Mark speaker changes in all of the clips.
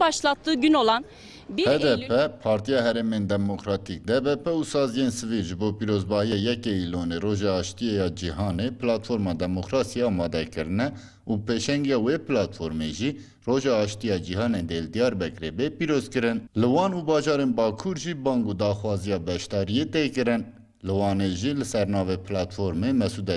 Speaker 1: başlattığı gün olan 1 HDP Eylül...
Speaker 2: Partiya Heremên Demokratîk DBP û Saziyên Sivî ji bo pîrozbahiya yekê îlonê Roja Aştiya Cîhanê platforma demokrasiya amadekirine û pêşengiya wê platformê jî Roja Aştiya Cîhanê dê li Diyarbekirê bê pîroz kirin. Li wan û bajarên Bakur jî bang Liwanê jî li sernavê platformê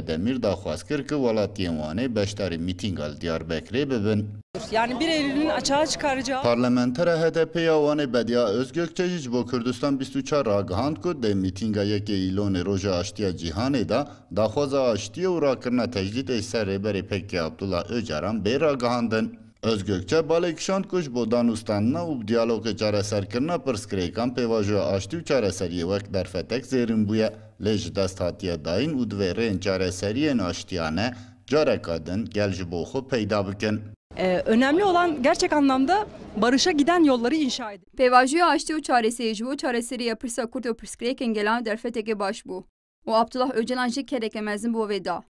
Speaker 2: Demir daxwaz kir ki welatiyên Wanê beşdarî mîtînga li Diyarbekirê bibin.
Speaker 1: Yani bir Eylül'ün açığa çıkaracağı...
Speaker 2: Parlamentera HDP yavanê bediya Özgökçe jî bo kurdistan 24 ragihand ku dê mîtînga yekê îlonê roja aştiya cîhanê da daxwaza aştiya û rakirina tecdîdê ser rêberê Pêkiya Abdullah Öcalan bê ragihandin. Özgökçe balek şand kuş bo danustanına u diyalog çareserkirina pirskirêkan pêvajoya aştî û çareseriyê wek derfetek zêrin bûye lê ji dest hatiye dayîn û divê rên aştiyane carek adin gel ji peyda bükün.
Speaker 1: Ee, önemli olan gerçek anlamda barışa giden yolları inşa edin. Peyvajoya aştî û çareseyê ji bo çareseriya pirsa kurdo e pirsgirêkên gelan derfetekê baş bu. O Abdullah Öcalan jî kerekemezdin bo vê da.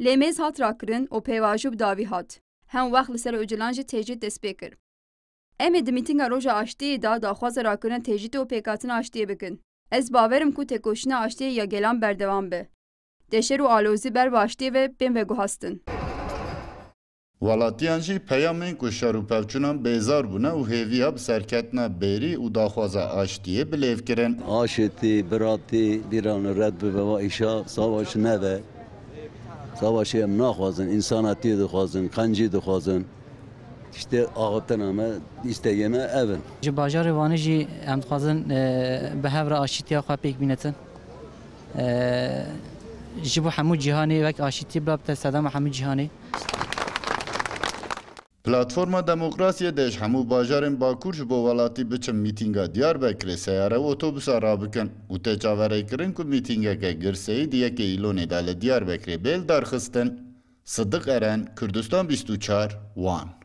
Speaker 1: Lêmez hat rakirin û pêvajo bi hat. هم وقت لسر اوجلانج تجید دست بکر. ام د میتینګ روژا آشتی دا داخواز راکنه تجید و پیکاتن آشتی بکن. از باورم کو تکوشن آشتی یا گلان بردوام به. دشر و آلوزی بر باشتی و بین و گوهستن.
Speaker 2: Walatiyan jî peyamên ku şerûpevçûnan bêzar bûne û hêviya bi serketina berî û daxwaza aştiyê bilêvkirin. Aşetî, biratî, bîran red bibe va îşa savaş neve. سواشیم نخوازند، انسانی دخوازند، کنجی دخوازند. اشته آهسته نامه است. یه مه این. جی وانی جی هم دخوازند به هر آشیتی خواه بیکمینه تند. جی بو همه جهانی وک آشیتی بلاب تسدام و همه جهانی. Platforma Demokrasiya deş hemû bajarên Bakur ji bo welatî biçin mîtînga Diyarbekirê seyare û otobûsa rabikin û tê çaverêkirin ku mîtîngeke girseyî di yekê îlonê de li Diyarbekirê bêl derxistin. Sıdık Eren, Kürdistan 24, Van.